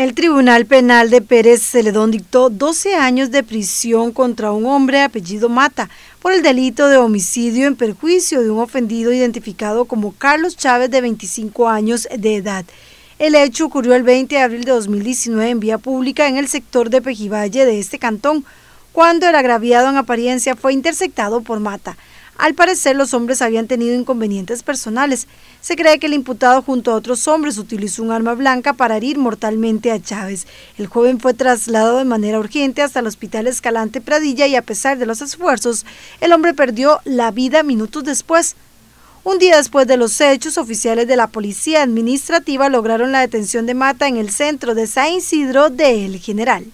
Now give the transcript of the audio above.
El Tribunal Penal de Pérez Celedón dictó 12 años de prisión contra un hombre apellido Mata por el delito de homicidio en perjuicio de un ofendido identificado como Carlos Chávez de 25 años de edad. El hecho ocurrió el 20 de abril de 2019 en vía pública en el sector de Pejivalle de este cantón, cuando el agraviado en apariencia fue interceptado por Mata. Al parecer, los hombres habían tenido inconvenientes personales. Se cree que el imputado junto a otros hombres utilizó un arma blanca para herir mortalmente a Chávez. El joven fue trasladado de manera urgente hasta el hospital Escalante Pradilla y a pesar de los esfuerzos, el hombre perdió la vida minutos después. Un día después de los hechos, oficiales de la Policía Administrativa lograron la detención de Mata en el centro de San Isidro de El General.